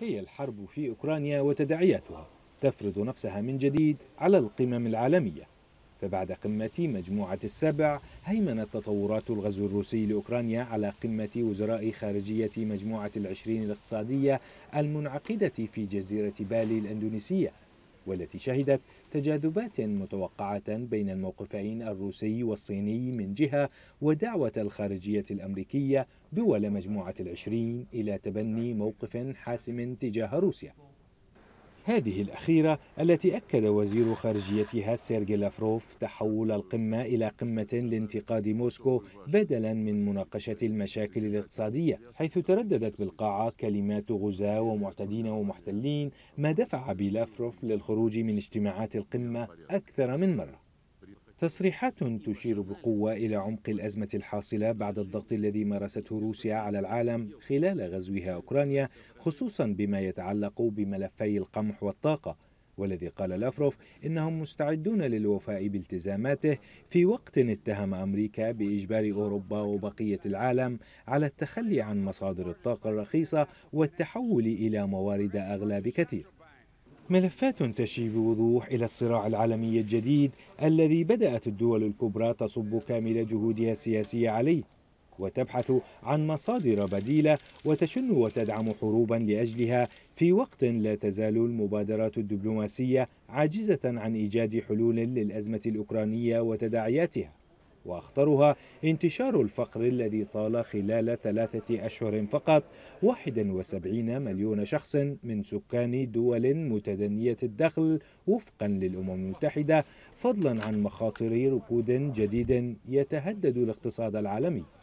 هي الحرب في أوكرانيا وتداعياتها تفرض نفسها من جديد على القمم العالمية فبعد قمة مجموعة السبع هيمنت تطورات الغزو الروسي لأوكرانيا على قمة وزراء خارجية مجموعة العشرين الاقتصادية المنعقدة في جزيرة بالي الأندونيسية والتي شهدت تجاذبات متوقعة بين الموقفين الروسي والصيني من جهة ودعوة الخارجية الأمريكية دول مجموعة العشرين إلى تبني موقف حاسم تجاه روسيا هذه الأخيرة التي أكد وزير خارجيتها سيرجي لافروف تحول القمة إلى قمة لانتقاد موسكو بدلا من مناقشة المشاكل الاقتصادية حيث ترددت بالقاعة كلمات غزاة ومعتدين ومحتلين ما دفع بلافروف للخروج من اجتماعات القمة أكثر من مرة تصريحات تشير بقوة إلى عمق الأزمة الحاصلة بعد الضغط الذي مارسته روسيا على العالم خلال غزوها أوكرانيا خصوصا بما يتعلق بملفي القمح والطاقة والذي قال لافروف إنهم مستعدون للوفاء بالتزاماته في وقت اتهم أمريكا بإجبار أوروبا وبقية العالم على التخلي عن مصادر الطاقة الرخيصة والتحول إلى موارد أغلى بكثير ملفات تشي بوضوح إلى الصراع العالمي الجديد الذي بدأت الدول الكبرى تصب كامل جهودها السياسية عليه وتبحث عن مصادر بديلة وتشن وتدعم حروبا لأجلها في وقت لا تزال المبادرات الدبلوماسية عاجزة عن إيجاد حلول للأزمة الأوكرانية وتداعياتها وأخطرها انتشار الفقر الذي طال خلال ثلاثة أشهر فقط 71 مليون شخص من سكان دول متدنية الدخل وفقا للأمم المتحدة فضلا عن مخاطر ركود جديد يتهدد الاقتصاد العالمي